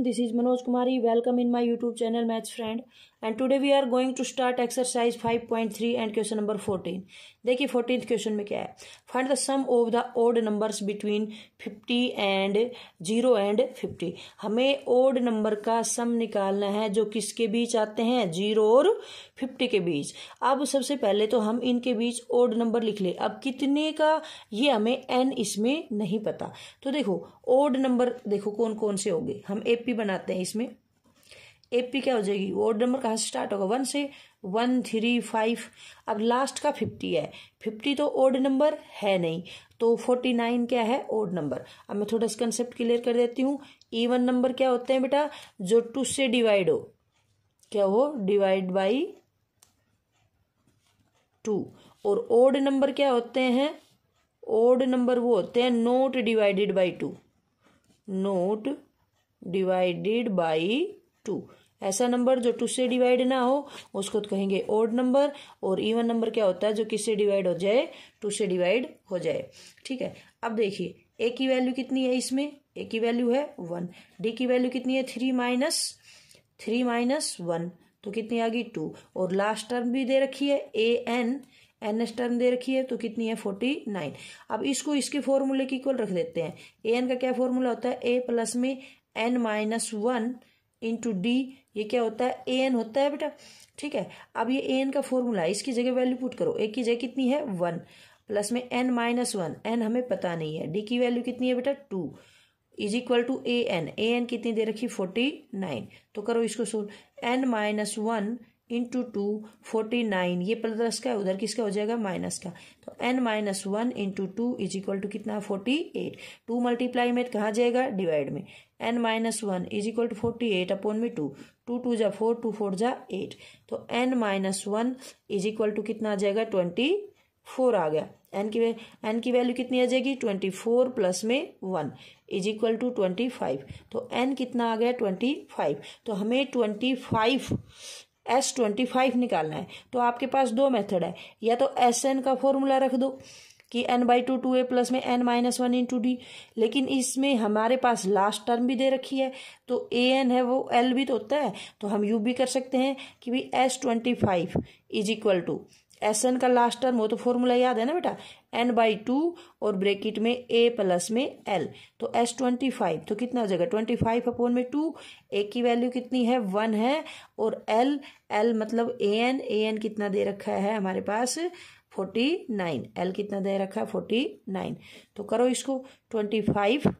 this is manoj Kumar. welcome in my youtube channel Match friend and today we are going to start exercise 5.3 and question number 14 देखिए fourteen question में क्या है find the sum of the odd numbers between 50 and zero and 50 हमें odd number का सम निकालना है जो किसके बीच आते हैं जीरो और 50 के बीच अब सबसे पहले तो हम इनके बीच ओड नंबर लिख ले अब कितने का ये हमें एन इसमें नहीं पता तो देखो ओड नंबर देखो कौन कौन से होंगे हम ए पी बनाते हैं इसमें एपी क्या हो जाएगी ओड नंबर कहाँ से स्टार्ट होगा वन से वन थ्री फाइव अब लास्ट का फिफ्टी है फिफ्टी तो ओड नंबर है नहीं तो फोर्टी नाइन क्या है ओड नंबर अब मैं थोड़ा इस कंसेप्ट क्लियर कर देती हूँ ईवन नंबर क्या होते हैं बेटा जो टू से डिवाइड हो क्या हो डिवाइड बाई टू और ओड नंबर क्या होते हैं ओड नंबर वो होते हैं not divided by two not divided by two ऐसा नंबर जो टू से डिवाइड ना हो उसको तो कहेंगे ओड नंबर और इवन नंबर क्या होता है जो किससे डिवाइड हो जाए टू से डिवाइड हो जाए ठीक है अब देखिए ए की वैल्यू कितनी है इसमें ए की वैल्यू है वन डी की वैल्यू कितनी है three minus three minus one तो कितनी आ गई टू और लास्ट टर्म भी दे रखी है a n n s term दे रखी है तो कितनी है फोर्टी नाइन अब इसको इसके फॉर्मूले की इक्वल रख देते हैं ए एन का क्या फॉर्मूला होता है ए प्लस में n minus one into d ये क्या होता है ए एन होता है बेटा ठीक है अब ये ए एन का फॉर्मूला है इसकी जगह वैल्यू पुट करो ए की जगह कितनी है वन प्लस में एन माइनस वन एन हमें पता नहीं है डी की वैल्यू कितनी है बेटा two is equal to a n a n कितनी दे रखी फोर्टी नाइन तो करो इसको solve n minus one into two forty nine ये प्लस का है उधर किसका हो जाएगा माइनस का तो n minus one into two is equal to कितना फोर्टी एट टू मल्टीप्लाई में कहाँ जाएगा डिवाइड में n minus one is equal to forty eight upon में टू टू टू जा फोर टू फोर जा एट तो n minus one is equal to कितना आ जाएगा ट्वेंटी फोर आ गया एन की एन की वैल्यू कितनी आ जाएगी ट्वेंटी फोर प्लस में one is equal to twenty five तो एन कितना आ गया ट्वेंटी फाइव तो हमें twenty five s twenty five निकालना है तो आपके पास दो मेथड है या तो एस एन का फॉर्मूला रख दो कि n by two two a plus में n minus one into d लेकिन इसमें हमारे पास लास्ट टर्म भी दे रखी है तो ए एन है वो एल भी तो होता है तो हम यू भी कर सकते हैं कि भाई s twenty five is equal to s n का लास्ट टर्म वो तो फॉर्मूला याद है ना बेटा एन बाई टू और ब्रेकिट में ए प्लस में एल तो एस ट्वेंटी फाइव तो कितना हो जाएगा ट्वेंटी फाइव अपॉन में टू ए की वैल्यू कितनी है वन है और एल एल मतलब ए एन ए एन कितना दे रखा है हमारे पास फोर्टी नाइन एल कितना दे रखा है फोर्टी नाइन तो करो इसको ट्वेंटी फाइव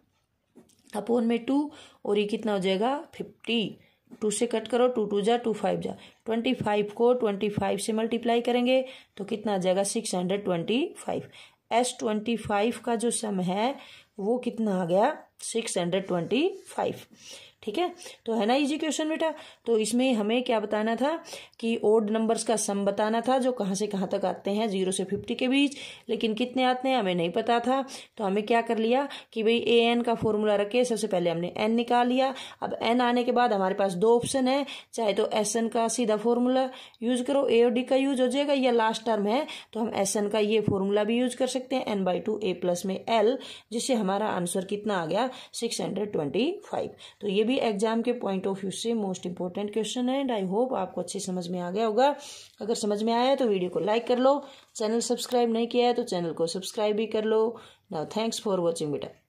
अपोन में टू और ये कितना हो जाएगा फिफ्टी टू से कट करो टू टू जा टू फाइव जा ट्वेंटी फाइव को ट्वेंटी फाइव से मल्टीप्लाई करेंगे तो कितना आ जाएगा six hundred twenty five s twenty five का जो सम है वो कितना आ गया सिक्स हंड्रेड ट्वेंटी फाइव ठीक है तो है ना इजी क्वेश्चन बेटा तो इसमें हमें क्या बताना था कि ओड नंबर्स का सम बताना था जो कहाँ से कहाँ तक आते हैं जीरो से फिफ्टी के बीच लेकिन कितने आते हैं हमें नहीं पता था तो हमें क्या कर लिया कि भाई ए एन का फॉर्मूला रखे सबसे पहले हमने एन निकाल लिया अब एन आने के बाद हमारे पास दो ऑप्शन है चाहे तो एस एन का सीधा फॉर्मूला यूज़ करो ए डी का यूज हो जाएगा या लास्ट टर्म है तो हम एस एन का ये फॉर्मूला भी यूज कर सकते हैं n by two a plus में एल जिससे हमारा आंसर कितना आ गया सिक्स हंड्रेड ट्वेंटी फाइव तो ये भी भी एग्जाम के पॉइंट ऑफ व्यू से मोस्ट इंपॉर्टेंट क्वेश्चन है एंड आई होप आपको अच्छे समझ में आ गया होगा अगर समझ में आया तो वीडियो को लाइक कर लो चैनल सब्सक्राइब नहीं किया है तो चैनल को सब्सक्राइब भी कर लो नाउ थैंक्स फॉर वॉचिंग बेटा